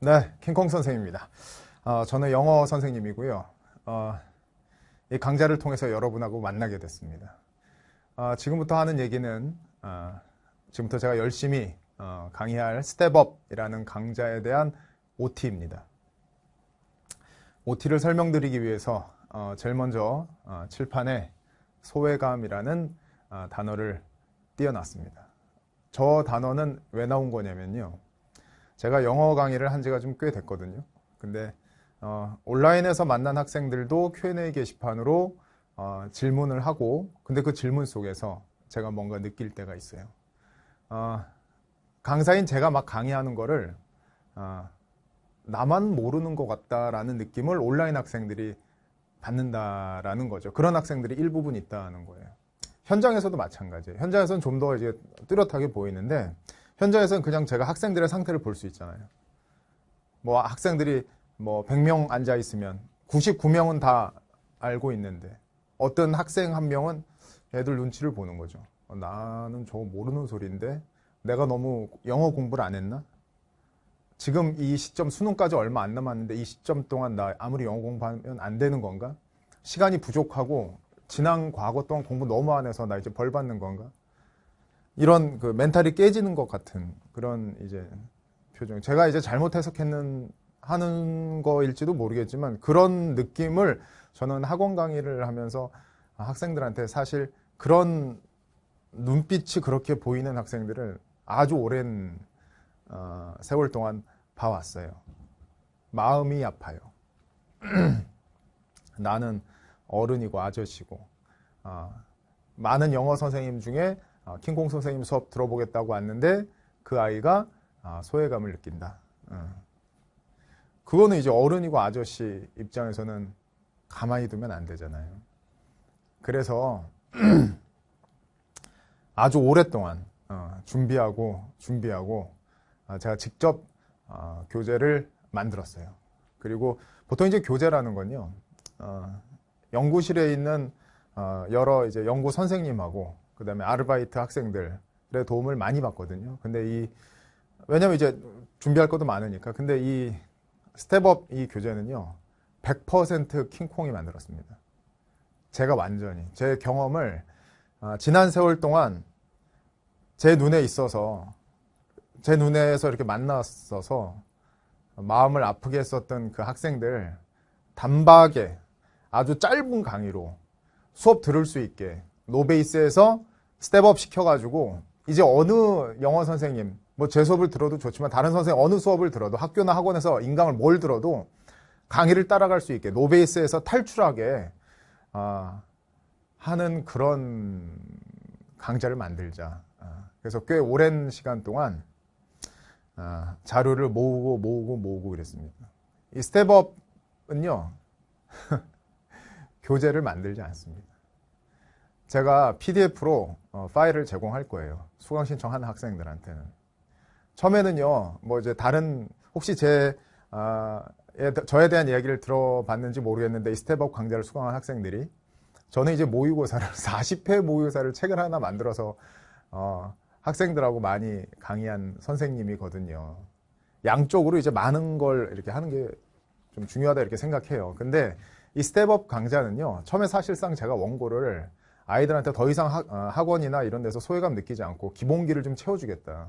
네, 킹콩 선생입니다. 어, 저는 영어 선생님이고요. 어, 이 강좌를 통해서 여러분하고 만나게 됐습니다. 어, 지금부터 하는 얘기는 어, 지금부터 제가 열심히 어, 강의할 스텝업이라는 강좌에 대한 OT입니다. OT를 설명드리기 위해서 어, 제일 먼저 칠판에 소외감이라는 단어를 띄어놨습니다. 저 단어는 왜 나온 거냐면요. 제가 영어 강의를 한 지가 좀 꽤 됐거든요. 근데 어, 온라인에서 만난 학생들도 Q&A 게시판으로 어, 질문을 하고 근데 그 질문 속에서 제가 뭔가 느낄 때가 있어요. 어, 강사인 제가 막 강의하는 거를 어, 나만 모르는 것 같다라는 느낌을 온라인 학생들이 받는다라는 거죠. 그런 학생들이 일부분 있다는 거예요. 현장에서도 마찬가지예요. 현장에서는 좀 더 이제 뚜렷하게 보이는데 현장에서는 그냥 제가 학생들의 상태를 볼 수 있잖아요. 뭐 학생들이 뭐 100명 앉아 있으면 99명은 다 알고 있는데 어떤 학생 한 명은 애들 눈치를 보는 거죠. 어, 나는 저거 모르는 소리인데 내가 너무 영어 공부를 안 했나? 지금 이 시점 수능까지 얼마 안 남았는데 이 시점 동안 나 아무리 영어 공부하면 안 되는 건가? 시간이 부족하고 지난 과거 동안 공부 너무 안 해서 나 이제 벌 받는 건가? 이런 그 멘탈이 깨지는 것 같은 그런 이제 표정. 제가 이제 잘못 해석했는 하는 거일지도 모르겠지만 그런 느낌을 저는 학원 강의를 하면서 학생들한테 사실 그런 눈빛이 그렇게 보이는 학생들을 아주 오랜 어, 세월 동안 봐왔어요. 마음이 아파요. 나는 어른이고 아저씨고 어, 많은 영어 선생님 중에 아, 킹콩 선생님 수업 들어보겠다고 왔는데 그 아이가 아, 소외감을 느낀다. 그거는 이제 어른이고 아저씨 입장에서는 가만히 두면 안 되잖아요. 그래서 아주 오랫동안 어, 준비하고 준비하고 아, 제가 직접 어, 교재를 만들었어요. 그리고 보통 이제 교재라는 건요 어, 연구실에 있는 여러 이제 연구 선생님하고 그다음에 아르바이트 학생들의 도움을 많이 받거든요. 근데 이 왜냐면 이제 준비할 것도 많으니까. 근데 이 스텝업 이 교재는요. 100% 킹콩이 만들었습니다. 제가 완전히 제 경험을 아, 지난 세월 동안 제 눈에 있어서 제 눈에서 이렇게 만났어서 마음을 아프게 했었던 그 학생들 단박에 아주 짧은 강의로 수업 들을 수 있게 노베이스에서 스텝업 시켜가지고 이제 어느 영어 선생님 뭐 제 수업을 들어도 좋지만 다른 선생님 어느 수업을 들어도 학교나 학원에서 인강을 뭘 들어도 강의를 따라갈 수 있게 노베이스에서 탈출하게 아, 하는 그런 강좌를 만들자. 아, 그래서 꽤 오랜 시간 동안 아, 자료를 모으고 모으고 모으고 그랬습니다. 이 스텝업은요 교재를 만들지 않습니다. 제가 PDF로 어, 파일을 제공할 거예요. 수강 신청하는 학생들한테는. 처음에는요, 뭐 이제 다른, 혹시 제, 아, 예, 저에 대한 이야기를 들어봤는지 모르겠는데, 스텝업 강좌를 수강한 학생들이, 저는 이제 모의고사를, 40회 모의고사를 책을 하나 만들어서, 어, 학생들하고 많이 강의한 선생님이거든요. 양쪽으로 이제 많은 걸 이렇게 하는 게 좀 중요하다 이렇게 생각해요. 근데 이 스텝업 강좌는요, 처음에 사실상 제가 원고를 아이들한테 더 이상 학, 어, 원이나 이런 데서 소외감 느끼지 않고 기본기를 좀 채워주겠다.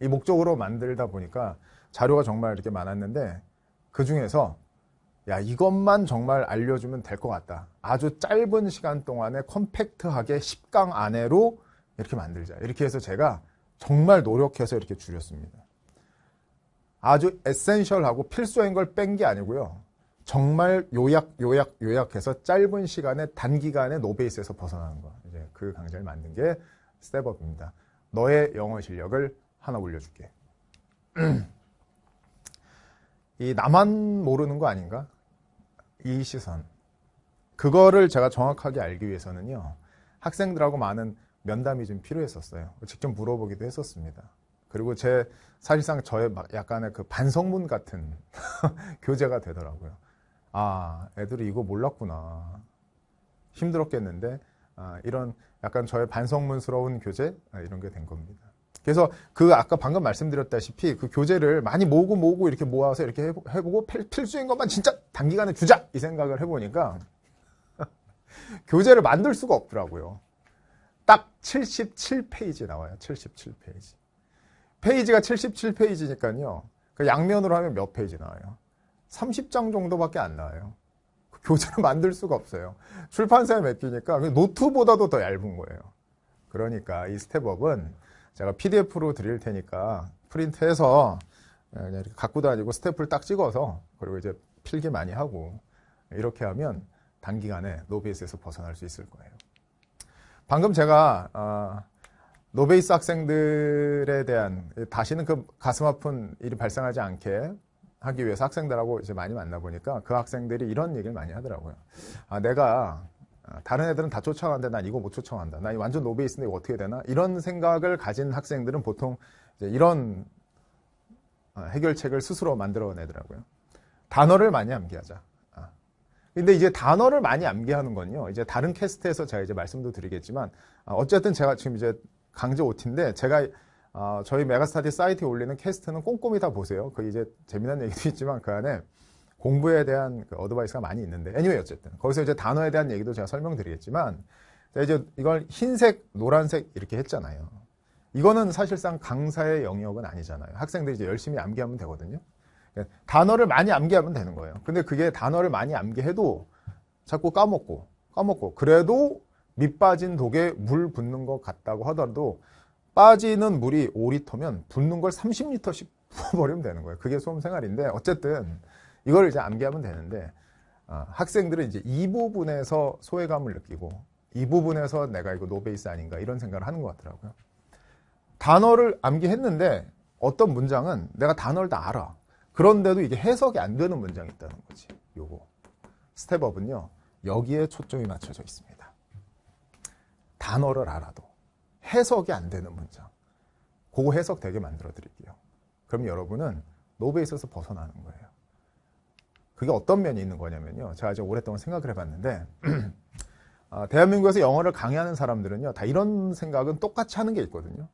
이 목적으로 만들다 보니까 자료가 정말 이렇게 많았는데 그 중에서 야, 이것만 정말 알려주면 될 것 같다. 아주 짧은 시간 동안에 컴팩트하게 10강 안에로 이렇게 만들자. 이렇게 해서 제가 정말 노력해서 이렇게 줄였습니다. 아주 에센셜하고 필수인 걸 뺀 게 아니고요. 정말 요약, 요약, 요약해서 짧은 시간에 단기간에 노베이스에서 벗어나는 거. 이제 그 강좌를 만든 게 스텝업입니다. 너의 영어 실력을 하나 올려줄게. 이 나만 모르는 거 아닌가? 이 시선. 그거를 제가 정확하게 알기 위해서는요. 학생들하고 많은 면담이 좀 필요했었어요. 직접 물어보기도 했었습니다. 그리고 제 사실상 저의 약간의 그 반성문 같은 교재가 되더라고요. 아, 애들이 이거 몰랐구나. 힘들었겠는데, 아, 이런 약간 저의 반성문스러운 교재, 아, 이런 게 된 겁니다. 그래서 그 아까 방금 말씀드렸다시피 그 교재를 많이 모으고 모으고 이렇게 모아서 이렇게 해보고 필수인 것만 진짜 단기간에 주자! 이 생각을 해보니까 교재를 만들 수가 없더라고요. 딱 77페이지 나와요. 77페이지. 페이지가 77페이지니까요. 그 양면으로 하면 몇 페이지 나와요? 30장 정도밖에 안 나와요. 그 교재를 만들 수가 없어요. 출판사에 맡기니까 그 노트보다도 더 얇은 거예요. 그러니까 이 스텝업은 제가 PDF로 드릴 테니까 프린트해서 예, 이렇게 갖고 다니고 스텝을 딱 찍어서 그리고 이제 필기 많이 하고 이렇게 하면 단기간에 노베이스에서 벗어날 수 있을 거예요. 방금 제가 어, 노베이스 학생들에 대한 다시는 그 가슴 아픈 일이 발생하지 않게 하기 위해서 학생들하고 이제 많이 만나 보니까 그 학생들이 이런 얘기를 많이 하더라고요. 아, 내가 아, 다른 애들은 다 쫓아가는데 난 이거 못 쫓아간다. 나 완전 노베이스인데 이거 어떻게 되나? 이런 생각을 가진 학생들은 보통 이런 어, 해결책을 스스로 만들어내더라고요. 단어를 많이 암기하자. 아. 근데 이제 단어를 많이 암기하는 건요. 이제 다른 캐스트에서 제가 이제 말씀도 드리겠지만 아, 어쨌든 제가 지금 이제 강제 OT인데 제가 어, 저희 메가스타디 사이트에 올리는 캐스트는 꼼꼼히 다 보세요. 그 이제 재미난 얘기도 있지만 그 안에 공부에 대한 그 어드바이스가 많이 있는데 anyway 어쨌든 거기서 이제 단어에 대한 얘기도 제가 설명드리겠지만 이제 이걸 흰색, 노란색 이렇게 했잖아요. 이거는 사실상 강사의 영역은 아니잖아요. 학생들이 이제 열심히 암기하면 되거든요. 그러니까 단어를 많이 암기하면 되는 거예요. 근데 그게 단어를 많이 암기해도 자꾸 까먹고 까먹고 그래도 밑 빠진 독에 물 붓는 것 같다고 하더라도 빠지는 물이 5리터면 붓는 걸 30리터씩 부어버리면 되는 거예요. 그게 수험 생활인데 어쨌든 이걸 이제 암기하면 되는데 어, 학생들은 이제 이 부분에서 소외감을 느끼고 이 부분에서 내가 이거 노베이스 아닌가 이런 생각을 하는 것 같더라고요. 단어를 암기했는데 어떤 문장은 내가 단어를 다 알아. 그런데도 이게 해석이 안 되는 문장이 있다는 거지. 요거. 스텝업은요. 여기에 초점이 맞춰져 있습니다. 단어를 알아도. 해석이 안 되는 문장. 그거 해석되게 만들어 드릴게요. 그럼 여러분은 노베에 있어서 벗어나는 거예요. 그게 어떤 면이 있는 거냐면요. 제가 아주 오랫동안 생각을 해봤는데 아, 대한민국에서 영어를 강의하는 사람들은요. 다 이런 생각은 똑같이 하는 게 있거든요.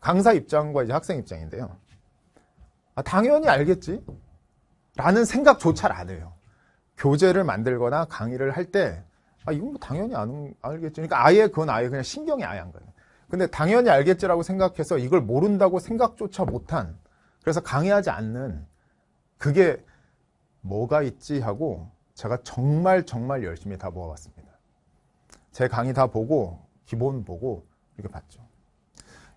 강사 입장과 이제 학생 입장인데요. 아, 당연히 알겠지? 라는 생각조차 안 해요. 교재를 만들거나 강의를 할 때, 아, 이건 뭐 당연히 안, 알겠지. 그러니까 아예 그건 아예 그냥 신경이 아예 안 가요. 근데 당연히 알겠지라고 생각해서 이걸 모른다고 생각조차 못한 그래서 강의하지 않는 그게 뭐가 있지 하고 제가 정말 정말 열심히 다 모아봤습니다. 제 강의 다 보고 기본 보고 이렇게 봤죠.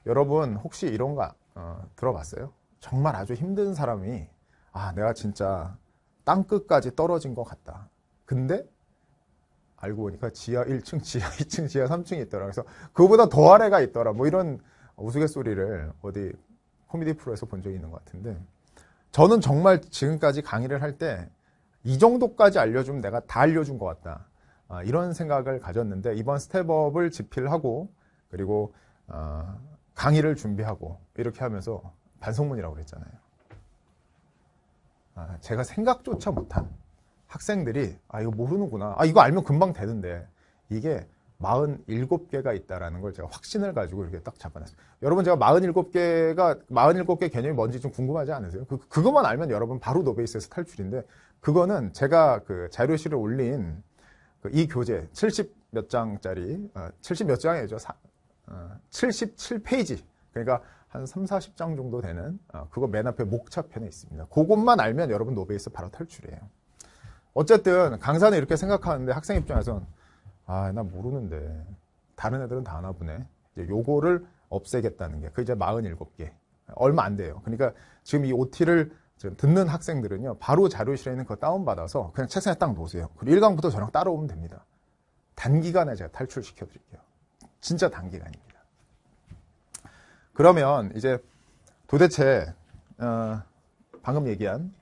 여러분 혹시 이런 거 어, 들어봤어요? 정말 아주 힘든 사람이 아 내가 진짜 땅끝까지 떨어진 것 같다. 근데 알고 보니까 지하 1층, 지하 2층, 지하 3층이 있더라. 그래서 그보다 더 아래가 있더라. 뭐 이런 우스갯소리를 어디 코미디 프로에서 본 적이 있는 것 같은데 저는 정말 지금까지 강의를 할 때 이 정도까지 알려주면 내가 다 알려준 것 같다. 아, 이런 생각을 가졌는데 이번 스텝업을 집필하고 그리고 어, 강의를 준비하고 이렇게 하면서 반성문이라고 그랬잖아요. 아, 제가 생각조차 못한 학생들이 아 이거 모르는구나 아 이거 알면 금방 되는데 이게 47개가 있다라는 걸 제가 확신을 가지고 이렇게 딱잡아놨습니다 여러분 제가 47개가 47개 개념이 뭔지 좀 궁금하지 않으세요? 그, 그것만 알면 여러분 바로 노베이스에서 탈출인데 그거는 제가 그 자료실에 올린 그 이 교재 70 몇 장짜리 어, 70몇 장이죠. 사, 어, 77페이지 그러니까 한 3, 40장 정도 되는 어, 그거 맨 앞에 목차편에 있습니다. 그것만 알면 여러분 노베이스 바로 탈출이에요. 어쨌든 강사는 이렇게 생각하는데 학생 입장에선 아, 나 모르는데 다른 애들은 다 아나 보네. 이제 요거를 없애겠다는 게 그 이제 47개. 얼마 안 돼요. 그러니까 지금 이 OT를 지금 듣는 학생들은요. 바로 자료실에 있는 거 그 다운받아서 그냥 책상에 딱 놓으세요. 그리고 1강부터 저랑 따라오면 됩니다. 단기간에 제가 탈출시켜 드릴게요. 진짜 단기간입니다. 그러면 이제 도대체 어, 방금 얘기한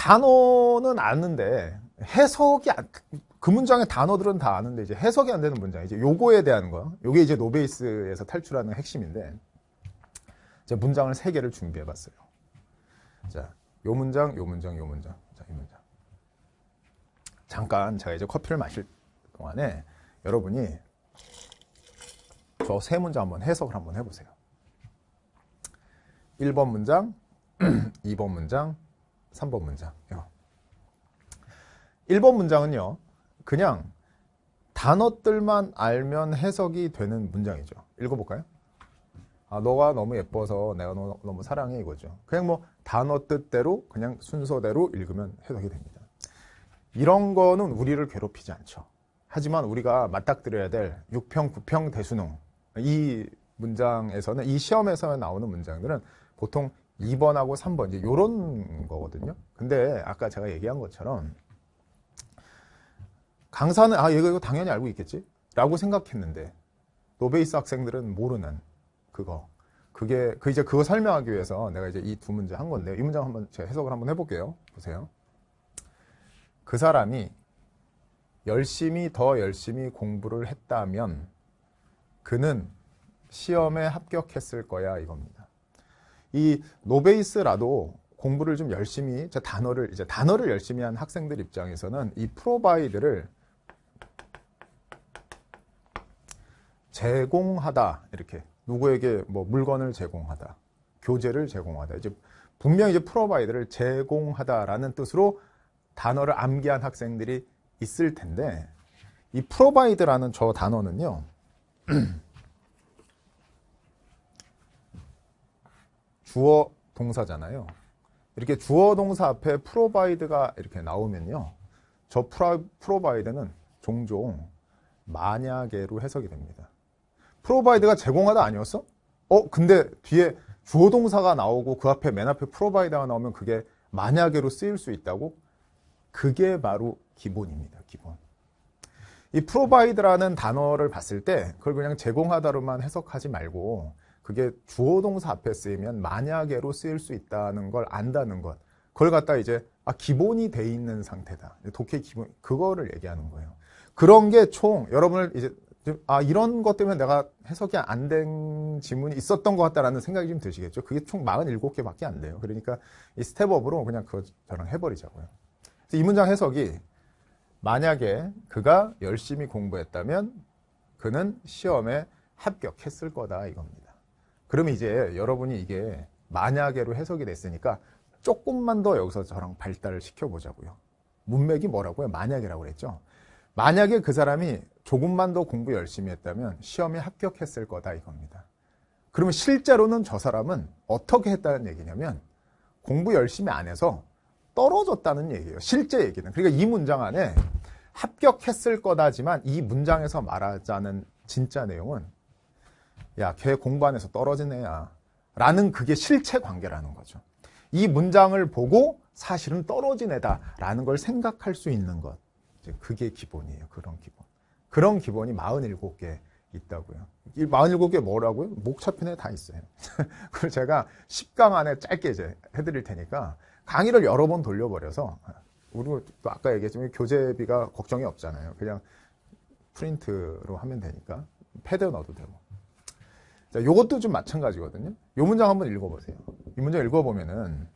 단어는 아는데 해석이 안, 그 문장의 단어들은 다 아는데 이제 해석이 안 되는 문장 이제 요거에 대한 거 요게 이제 노베이스에서 탈출하는 핵심인데 제 문장을 세 개를 준비해 봤어요 자요 문장 요 문장 요 문장 자, 이 문장 잠깐 제가 이제 커피를 마실 동안에 여러분이 저 세 문장 한번 해석을 한번 해보세요 1번 문장 2번 문장 3번 문장요. 1번 문장은요. 그냥 단어들만 알면 해석이 되는 문장이죠. 읽어볼까요? 아, 너가 너무 예뻐서 내가 너, 너무 사랑해 이거죠. 그냥 뭐 단어 뜻대로 그냥 순서대로 읽으면 해석이 됩니다. 이런 거는 우리를 괴롭히지 않죠. 하지만 우리가 맞닥뜨려야 될 6평, 9평 대수능 이 문장에서는 이 시험에서 나오는 문장들은 보통 2번하고 3번 이제 요런 거거든요. 근데 아까 제가 얘기한 것처럼 강사는 아 이거, 이거 당연히 알고 있겠지 라고 생각했는데 노베이스 학생들은 모르는 그거 그게 그 이제 그거 설명하기 위해서 내가 이제 이 두 문제 한 건데 이 문제 한번 제가 해석을 한번 해볼게요 보세요 그 사람이 열심히 더 열심히 공부를 했다면 그는 시험에 합격했을 거야 이겁니다 이 노베이스라도 공부를 좀 열심히 제 단어를 이제 단어를 열심히 한 학생들 입장에서는 이 프로바이드를 제공하다 이렇게 누구에게 뭐 물건을 제공하다 교재를 제공하다 이제 분명히 이제 프로바이드를 제공하다라는 뜻으로 단어를 암기한 학생들이 있을 텐데 이 프로바이드라는 저 단어는요 주어 동사잖아요. 이렇게 주어 동사 앞에 프로바이드가 이렇게 나오면요. 저 p r o v i 는 종종 만약에로 해석이 됩니다. 프로바이드가 제공하다 아니었어? 어, 근데 뒤에 주어 동사가 나오고 그 앞에 맨 앞에 프로바이드가 나오면 그게 만약에로 쓰일 수 있다고? 그게 바로 기본입니다. 기본. 이프로바이드라는 단어를 봤을 때 그걸 그냥 제공하다로만 해석하지 말고 그게 주어 동사 앞에 쓰이면 만약에로 쓰일 수 있다는 걸 안다는 것. 그걸 갖다 이제 아 기본이 돼 있는 상태다. 독해 기본 그거를 얘기하는 거예요. 그런 게 총 여러분을 이제 아 이런 것 때문에 내가 해석이 안된 지문이 있었던 것 같다라는 생각이 좀 드시겠죠. 그게 총 47개밖에 안 돼요. 그러니까 이 스텝업으로 그냥 그거 저랑 해버리자고요. 이 문장 해석이 만약에 그가 열심히 공부했다면 그는 시험에 합격했을 거다 이겁니다. 그럼 이제 여러분이 이게 만약에로 해석이 됐으니까 조금만 더 여기서 저랑 발달을 시켜보자고요. 문맥이 뭐라고요? 만약이라고 그랬죠. 만약에 그 사람이 조금만 더 공부 열심히 했다면 시험에 합격했을 거다 이겁니다. 그러면 실제로는 저 사람은 어떻게 했다는 얘기냐면 공부 열심히 안 해서 떨어졌다는 얘기예요. 실제 얘기는. 그러니까 이 문장 안에 합격했을 거다지만 이 문장에서 말하자는 진짜 내용은 야, 걔 공부 안 해서 떨어진 애야. 라는 그게 실체 관계라는 거죠. 이 문장을 보고 사실은 떨어진 애다라는 걸 생각할 수 있는 것. 그게 기본이에요. 그런 기본. 그런 기본이 47개 있다고요. 47개 뭐라고요? 목차편에 다 있어요. 그걸 제가 10강 안에 짧게 이제 해드릴 테니까 강의를 여러 번 돌려버려서 우리 또 아까 얘기했지만 교재비가 걱정이 없잖아요. 그냥 프린트로 하면 되니까 패드에 넣어도 되고. 자, 요것도 좀 마찬가지거든요. 요 문장 한번 읽어보세요. 이 문장 읽어보면은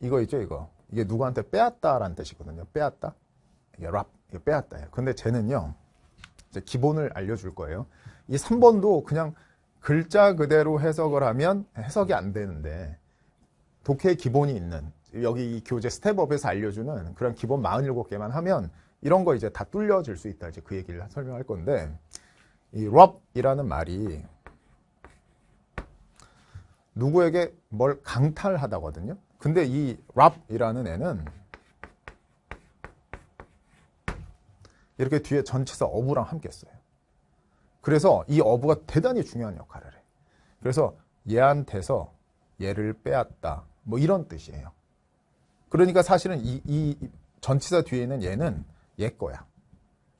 이거 있죠, 이거. 이게 누구한테 빼앗다라는 뜻이거든요. 빼앗다. 이게 랍, 이게 빼앗다예요. 근데 쟤는요, 이제 기본을 알려줄 거예요. 이 3번도 그냥 글자 그대로 해석을 하면 해석이 안 되는데 독해의 기본이 있는 여기 이 교재 스텝업에서 알려주는 그런 기본 47개만 하면 이런 거 이제 다 뚫려질 수 있다. 이제 그 얘기를 설명할 건데 이 럽이라는 말이 누구에게 뭘 강탈하다거든요. 근데 이 랍이라는 애는 이렇게 뒤에 전체사 어부랑 함께 써요. 그래서 이 어부가 대단히 중요한 역할을 해. 그래서 얘한테서 얘를 빼앗다. 뭐 이런 뜻이에요. 그러니까 사실은 이, 이 전치사 뒤에 있는 얘는 얘 거야.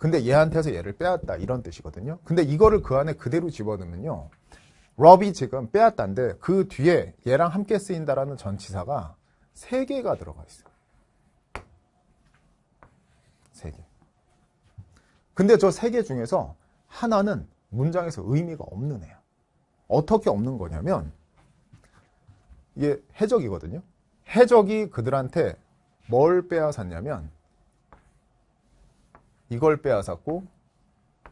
근데 얘한테서 얘를 빼앗다 이런 뜻이거든요. 근데 이거를 그 안에 그대로 집어넣으면요. r 이 지금 빼앗다인데 그 뒤에 얘랑 함께 쓰인다라는 전치사가 3개가 들어가 있어요. 3개. 근데 저 3개 중에서 하나는 문장에서 의미가 없는 애야. 어떻게 없는 거냐면 이게 해적이거든요. 해적이 그들한테 뭘 빼앗았냐면 이걸 빼앗았고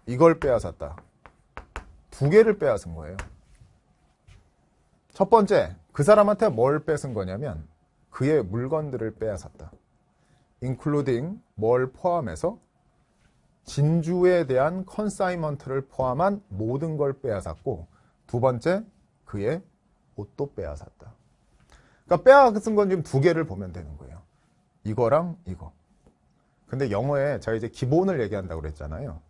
이걸 빼앗았다. 두 개를 빼앗은 거예요. 첫 번째, 그 사람한테 뭘 뺏은 거냐면 그의 물건들을 빼앗았다. including 뭘 포함해서 진주에 대한 컨사이먼트를 포함한 모든 걸 빼앗았고 두 번째, 그의 옷도 빼앗았다. 그러니까 빼앗은 건 지금 두 개를 보면 되는 거예요. 이거랑 이거. 근데 영어에 제가 이제 기본을 얘기한다고 그랬잖아요.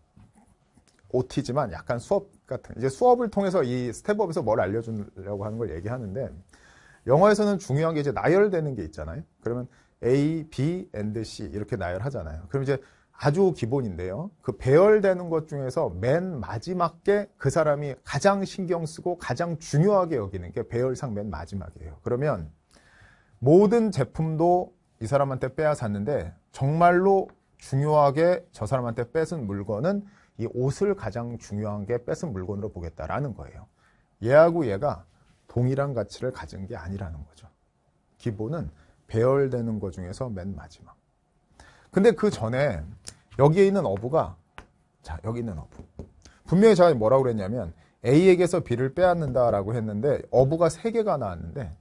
OT지만 약간 수업 같은 이제 수업을 통해서 이 스텝업에서 뭘 알려주려고 하는 걸 얘기하는데 영어에서는 중요한 게 이제 나열되는 게 있잖아요. 그러면 A, B, and C 이렇게 나열하잖아요. 그럼 이제 아주 기본인데요. 그 배열되는 것 중에서 맨 마지막 에그 사람이 가장 신경 쓰고 가장 중요하게 여기는 게 배열상 맨 마지막이에요. 그러면 모든 제품도 이 사람한테 빼앗았는데 정말로 중요하게 저 사람한테 뺏은 물건은 이 옷을 가장 중요한 게 뺏은 물건으로 보겠다라는 거예요. 얘하고 얘가 동일한 가치를 가진 게 아니라는 거죠. 기본은 배열되는 것 중에서 맨 마지막. 근데 그 전에 여기에 있는 어부가 자 여기 있는 어부 분명히 제가 뭐라고 그랬냐면 A에게서 B를 빼앗는다라고 했는데 어부가 3개가 나왔는데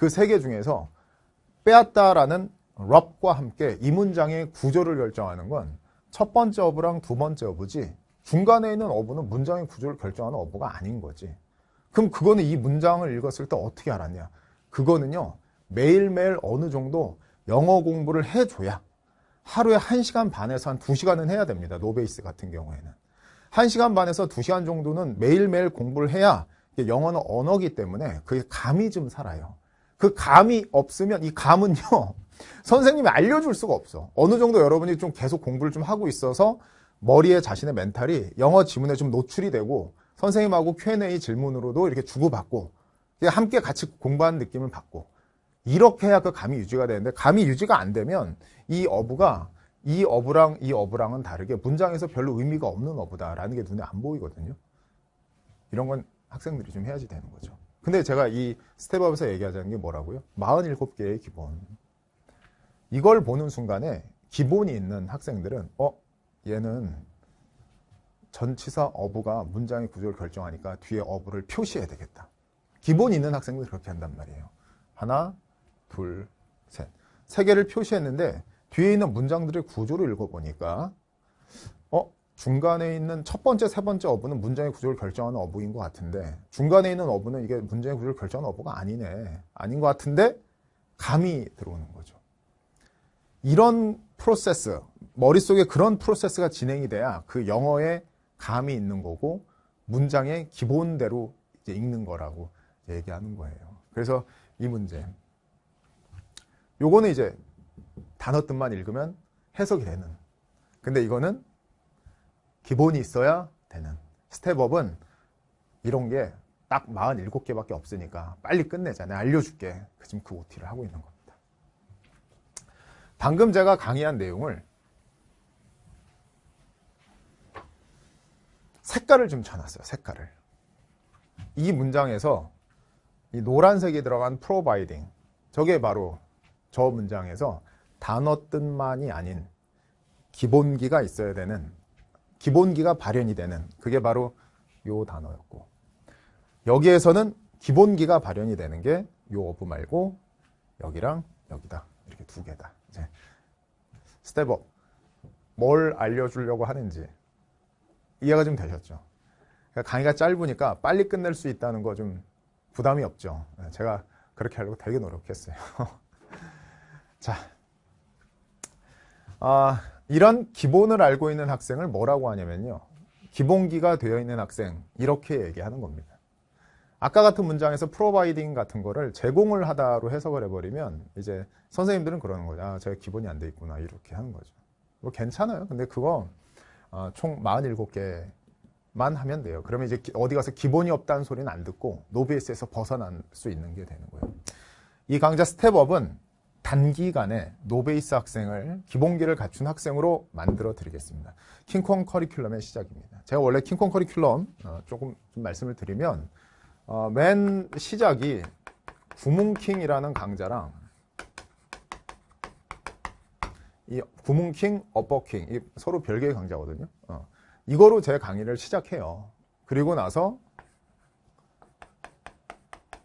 그세개 중에서 빼앗다라는 럽과 함께 이 문장의 구조를 결정하는 건 첫 번째 어부랑 두 번째 어부지 중간에 있는 어부는 문장의 구조를 결정하는 어부가 아닌 거지. 그럼 그거는 이 문장을 읽었을 때 어떻게 알았냐. 그거는요. 매일매일 어느 정도 영어 공부를 해줘야 하루에 1시간 반에서 한 2시간은 해야 됩니다. 노베이스 같은 경우에는. 1시간 반에서 2시간 정도는 매일매일 공부를 해야 영어는 언어기 때문에 그게 감이 좀 살아요. 그 감이 없으면 이 감은요 선생님이 알려줄 수가 없어. 어느 정도 여러분이 좀 계속 공부를 좀 하고 있어서 머리에 자신의 멘탈이 영어 지문에 좀 노출이 되고 선생님하고 Q&A 질문으로도 이렇게 주고받고 함께 같이 공부하는 느낌을 받고 이렇게 해야 그 감이 유지가 되는데 감이 유지가 안 되면 이 어부가 이 어부랑 이 어부랑은 다르게 문장에서 별로 의미가 없는 어부다라는 게 눈에 안 보이거든요. 이런 건 학생들이 좀 해야지 되는 거죠. 근데 제가 이 스텝업에서 얘기하자는 게 뭐라고요? 47개의 기본. 이걸 보는 순간에 기본이 있는 학생들은 어? 얘는 전치사 어부가 문장의 구조를 결정하니까 뒤에 어부를 표시해야 되겠다. 기본이 있는 학생들이 그렇게 한단 말이에요. 하나, 둘, 셋. 세 개를 표시했는데 뒤에 있는 문장들의 구조를 읽어보니까 중간에 있는 첫 번째, 세 번째 어부는 문장의 구조를 결정하는 어부인 것 같은데 중간에 있는 어부는 이게 문장의 구조를 결정하는 어부가 아니네. 아닌 것 같은데 감이 들어오는 거죠. 이런 프로세스, 머릿속에 그런 프로세스가 진행이 돼야 그 영어에 감이 있는 거고 문장의 기본대로 이제 읽는 거라고 얘기하는 거예요. 그래서 이 문제. 요거는 이제 단어 뜻만 읽으면 해석이 되는. 근데 이거는 기본이 있어야 되는 스텝업은 이런 게 딱 47개밖에 없으니까 빨리 끝내자. 내가 알려줄게. 그 지금 그 OT를 하고 있는 겁니다. 방금 제가 강의한 내용을 색깔을 좀 쳐놨어요. 색깔을. 이 문장에서 이 노란색이 들어간 프로바이딩 저게 바로 저 문장에서 단어 뜻만이 아닌 기본기가 있어야 되는 기본기가 발현이 되는 그게 바로 요 단어였고 여기에서는 기본기가 발현이 되는 게 요 어부 말고 여기랑 여기다 이렇게 두 개다 이제 스텝업 뭘 알려주려고 하는지 이해가 좀 되셨죠 그러니까 강의가 짧으니까 빨리 끝낼 수 있다는 거 좀 부담이 없죠 네, 제가 그렇게 하려고 되게 노력했어요 자 아, 이런 기본을 알고 있는 학생을 뭐라고 하냐면요. 기본기가 되어 있는 학생 이렇게 얘기하는 겁니다. 아까 같은 문장에서 프로바이딩 같은 거를 제공을 하다로 해석을 해버리면 이제 선생님들은 그러는 거죠. 아, 제가 기본이 안 돼 있구나 이렇게 하는 거죠. 뭐 괜찮아요. 근데 그거 어, 총 47개만 하면 돼요. 그러면 이제 어디 가서 기본이 없다는 소리는 안 듣고 노비이스에서 벗어날 수 있는 게 되는 거예요. 이 강좌 스텝업은 단기간에 노베이스 학생을 기본기를 갖춘 학생으로 만들어 드리겠습니다. 킹콩 커리큘럼의 시작입니다. 제가 원래 킹콩 커리큘럼 어, 조금 좀 말씀을 드리면 어, 맨 시작이 구문킹이라는 강좌랑 이 구문킹, 어퍼킹 서로 별개의 강좌거든요. 어, 이거로 제 강의를 시작해요. 그리고 나서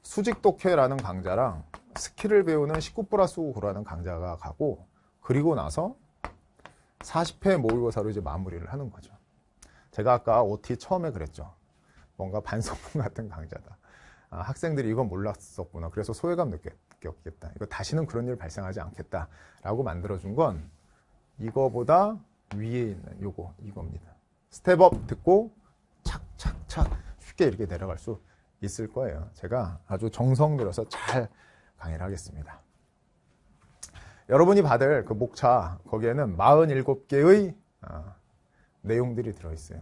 수직독해라는 강좌랑 스킬을 배우는 19 플러스 9라는 강좌가 가고 그리고 나서 40회 모의고사로 이제 마무리를 하는 거죠. 제가 아까 OT 처음에 그랬죠. 뭔가 반성문 같은 강좌다. 아, 학생들이 이건 몰랐었구나. 그래서 소외감 느꼈겠다. 이거 다시는 그런 일 발생하지 않겠다라고 만들어준 건 이거보다 위에 있는 요거 이겁니다. 스텝업 듣고 착착착 쉽게 이렇게 내려갈 수 있을 거예요. 제가 아주 정성 들여서 잘 강의를 하겠습니다. 여러분이 받을 그 목차 거기에는 47개의 어, 내용들이 들어있어요.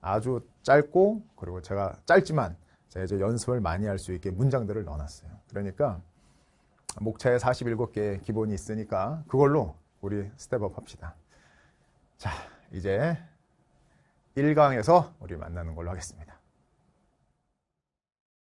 아주 짧고 그리고 제가 짧지만 제가 이제 연습을 많이 할 수 있게 문장들을 넣어놨어요. 그러니까 목차에 47개의 기본이 있으니까 그걸로 우리 스텝업 합시다. 자, 이제 1강에서 우리 만나는 걸로 하겠습니다.